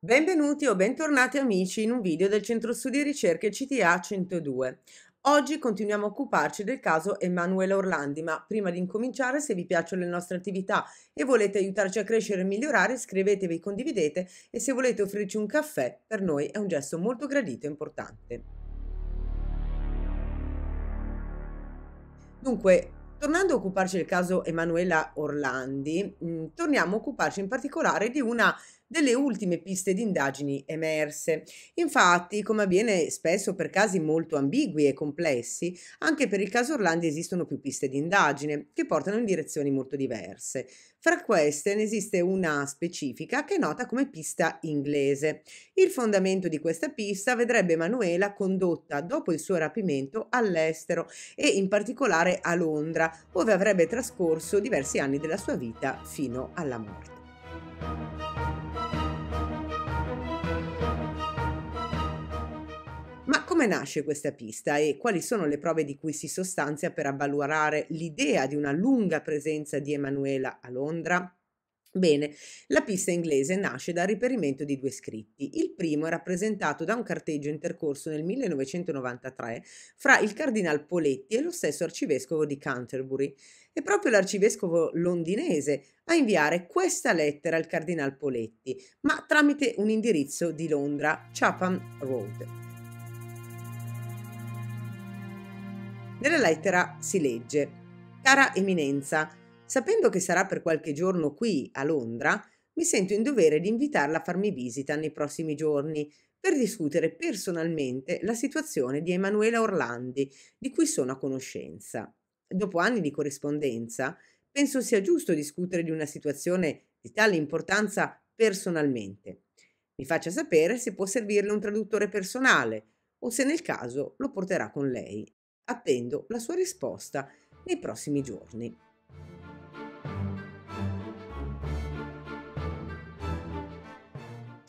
Benvenuti o bentornati amici in un video del Centro Studi e Ricerche CTA 102. Oggi continuiamo a occuparci del caso Emanuele Orlandi, ma prima di incominciare, se vi piacciono le nostre attività e volete aiutarci a crescere e migliorare, iscrivetevi, condividete e se volete offrirci un caffè, per noi è un gesto molto gradito e importante. Dunque, Tornando a occuparci del caso Emanuela Orlandi, mh, mm, torniamo a occuparci in particolare di una delle ultime piste di indagini emerse. Infatti, come avviene spesso per casi molto ambigui e complessi, anche per il caso Orlandi esistono più piste di indagine che portano in direzioni molto diverse. Fra queste ne esiste una specifica che è nota come pista inglese. Il fondamento di questa pista vedrebbe Manuela condotta dopo il suo rapimento all'estero e in particolare a Londra, dove avrebbe trascorso diversi anni della sua vita fino alla morte. Come nasce questa pista e quali sono le prove di cui si sostanzia per avvalorare l'idea di una lunga presenza di Emanuela a Londra? Bene, la pista inglese nasce dal riperimento di due scritti. Il primo è rappresentato da un carteggio intercorso nel 1993 fra il cardinal Poletti e lo stesso arcivescovo di Canterbury. È proprio l'arcivescovo londinese a inviare questa lettera al cardinal Poletti, ma tramite un indirizzo di Londra, Chatham Road. Nella lettera si legge Cara Eminenza, sapendo che sarà per qualche giorno qui a Londra, mi sento in dovere di invitarla a farmi visita nei prossimi giorni per discutere personalmente la situazione di Emanuela Orlandi, di cui sono a conoscenza. Dopo anni di corrispondenza, penso sia giusto discutere di una situazione di tale importanza personalmente. Mi faccia sapere se può servirle un traduttore personale o se nel caso lo porterà con lei. Attendo la sua risposta nei prossimi giorni.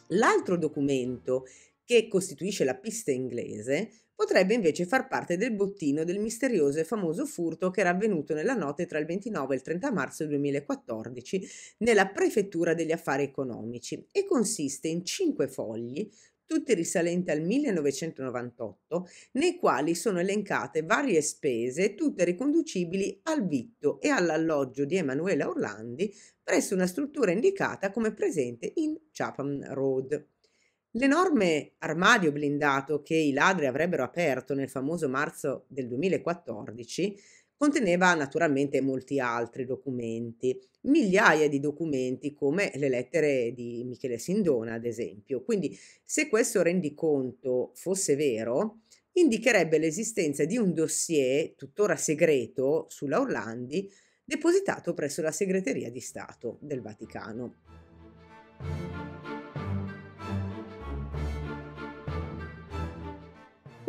L'altro documento che costituisce la pista inglese potrebbe invece far parte del bottino del misterioso e famoso furto che era avvenuto nella notte tra il 29 e il 30 marzo 2014 nella prefettura degli affari economici e consiste in cinque fogli tutti risalenti al 1998, nei quali sono elencate varie spese, tutte riconducibili al vitto e all'alloggio di Emanuela Orlandi presso una struttura indicata come presente in Chatham Road. L'enorme armadio blindato che i ladri avrebbero aperto nel famoso marzo del 2014 Conteneva naturalmente molti altri documenti, migliaia di documenti come le lettere di Michele Sindona, ad esempio. Quindi se questo rendiconto fosse vero, indicherebbe l'esistenza di un dossier tuttora segreto sulla Orlandi depositato presso la Segreteria di Stato del Vaticano.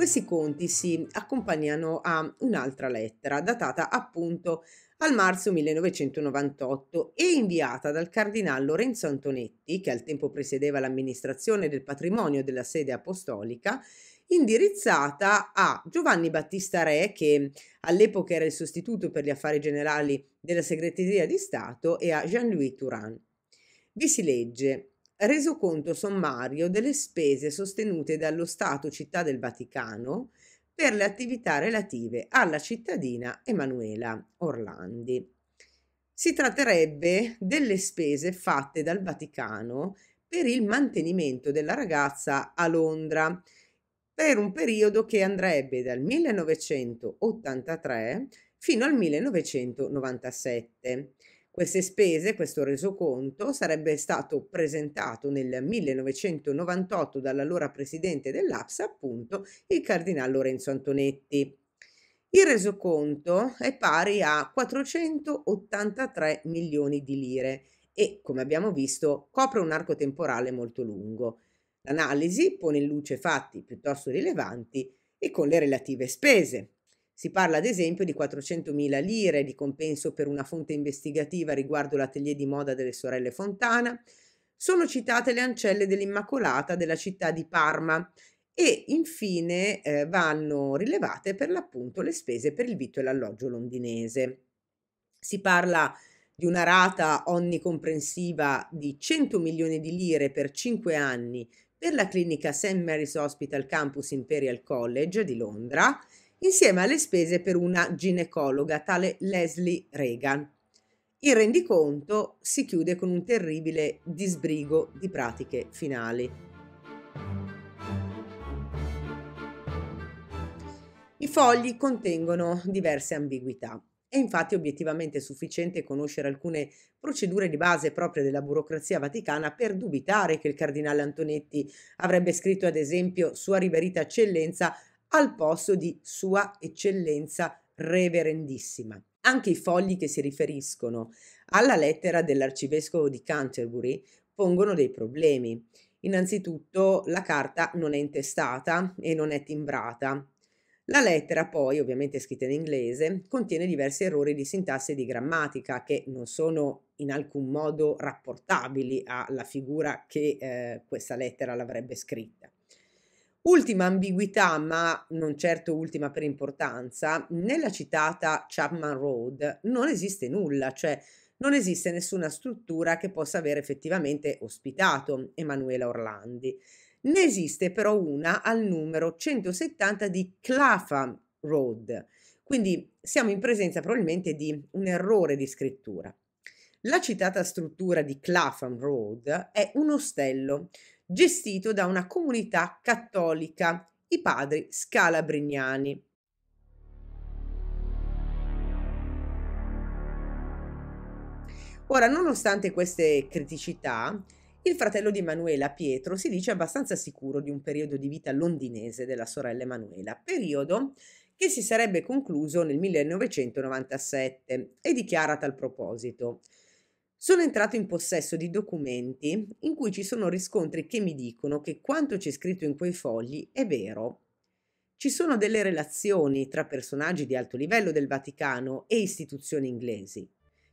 Questi conti si accompagnano a un'altra lettera, datata appunto al marzo 1998 e inviata dal cardinale Lorenzo Antonetti, che al tempo presiedeva l'amministrazione del patrimonio della sede apostolica, indirizzata a Giovanni Battista Re, che all'epoca era il sostituto per gli affari generali della segreteria di Stato, e a Jean-Louis Turan. Vi si legge resoconto sommario delle spese sostenute dallo Stato Città del Vaticano per le attività relative alla cittadina Emanuela Orlandi. Si tratterebbe delle spese fatte dal Vaticano per il mantenimento della ragazza a Londra per un periodo che andrebbe dal 1983 fino al 1997 queste spese, questo resoconto, sarebbe stato presentato nel 1998 dall'allora presidente dell'APSA, appunto, il cardinale Lorenzo Antonetti. Il resoconto è pari a 483 milioni di lire e, come abbiamo visto, copre un arco temporale molto lungo. L'analisi pone in luce fatti piuttosto rilevanti e con le relative spese, si parla ad esempio di 400.000 lire di compenso per una fonte investigativa riguardo l'atelier di moda delle sorelle Fontana. Sono citate le ancelle dell'Immacolata della città di Parma e infine eh, vanno rilevate per l'appunto le spese per il vitto e l'alloggio londinese. Si parla di una rata onnicomprensiva di 100 milioni di lire per 5 anni per la clinica St. Mary's Hospital Campus Imperial College di Londra insieme alle spese per una ginecologa, tale Leslie Reagan. Il rendiconto si chiude con un terribile disbrigo di pratiche finali. I fogli contengono diverse ambiguità. È infatti obiettivamente sufficiente conoscere alcune procedure di base proprie della burocrazia vaticana per dubitare che il cardinale Antonetti avrebbe scritto, ad esempio, Sua riverita eccellenza al posto di Sua Eccellenza Reverendissima. Anche i fogli che si riferiscono alla lettera dell'arcivescovo di Canterbury pongono dei problemi. Innanzitutto la carta non è intestata e non è timbrata. La lettera poi, ovviamente scritta in inglese, contiene diversi errori di sintassi e di grammatica che non sono in alcun modo rapportabili alla figura che eh, questa lettera l'avrebbe scritta. Ultima ambiguità, ma non certo ultima per importanza, nella citata Chapman Road non esiste nulla, cioè non esiste nessuna struttura che possa aver effettivamente ospitato Emanuela Orlandi. Ne esiste però una al numero 170 di Clapham Road, quindi siamo in presenza probabilmente di un errore di scrittura. La citata struttura di Clapham Road è un ostello gestito da una comunità cattolica, i padri scalabrignani. Ora, nonostante queste criticità, il fratello di Emanuela, Pietro, si dice abbastanza sicuro di un periodo di vita londinese della sorella Emanuela, periodo che si sarebbe concluso nel 1997 e dichiara a tal proposito sono entrato in possesso di documenti in cui ci sono riscontri che mi dicono che quanto c'è scritto in quei fogli è vero. Ci sono delle relazioni tra personaggi di alto livello del Vaticano e istituzioni inglesi.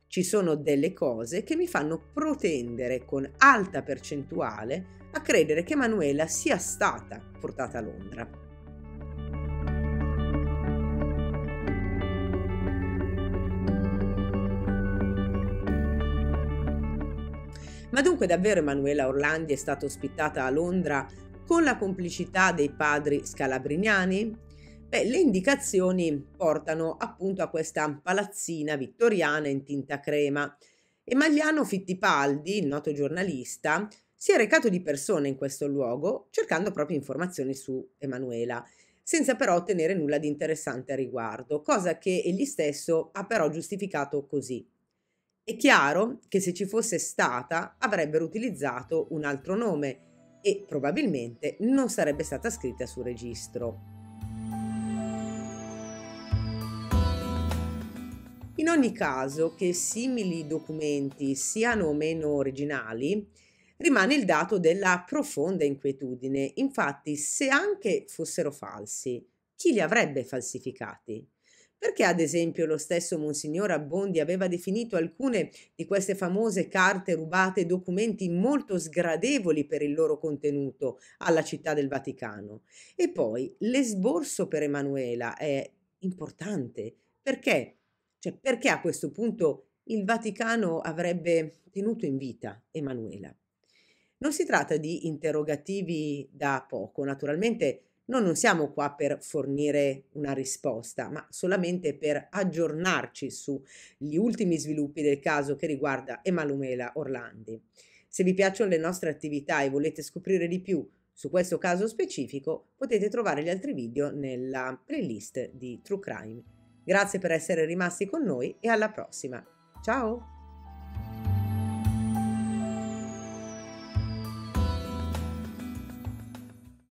Ci sono delle cose che mi fanno protendere con alta percentuale a credere che Manuela sia stata portata a Londra. Ma dunque davvero Emanuela Orlandi è stata ospitata a Londra con la complicità dei padri scalabriniani? Beh, le indicazioni portano appunto a questa palazzina vittoriana in tinta crema. E Magliano Fittipaldi, il noto giornalista, si è recato di persona in questo luogo cercando proprio informazioni su Emanuela, senza però ottenere nulla di interessante a riguardo, cosa che egli stesso ha però giustificato così. È chiaro che se ci fosse stata avrebbero utilizzato un altro nome e probabilmente non sarebbe stata scritta sul registro. In ogni caso, che simili documenti siano o meno originali, rimane il dato della profonda inquietudine. Infatti, se anche fossero falsi, chi li avrebbe falsificati? Perché ad esempio lo stesso Monsignor Abbondi aveva definito alcune di queste famose carte rubate documenti molto sgradevoli per il loro contenuto alla città del Vaticano? E poi l'esborso per Emanuela è importante. Perché? Cioè, perché a questo punto il Vaticano avrebbe tenuto in vita Emanuela? Non si tratta di interrogativi da poco, naturalmente noi non siamo qua per fornire una risposta, ma solamente per aggiornarci sugli ultimi sviluppi del caso che riguarda Emalumela Orlandi. Se vi piacciono le nostre attività e volete scoprire di più su questo caso specifico, potete trovare gli altri video nella playlist di True Crime. Grazie per essere rimasti con noi e alla prossima. Ciao!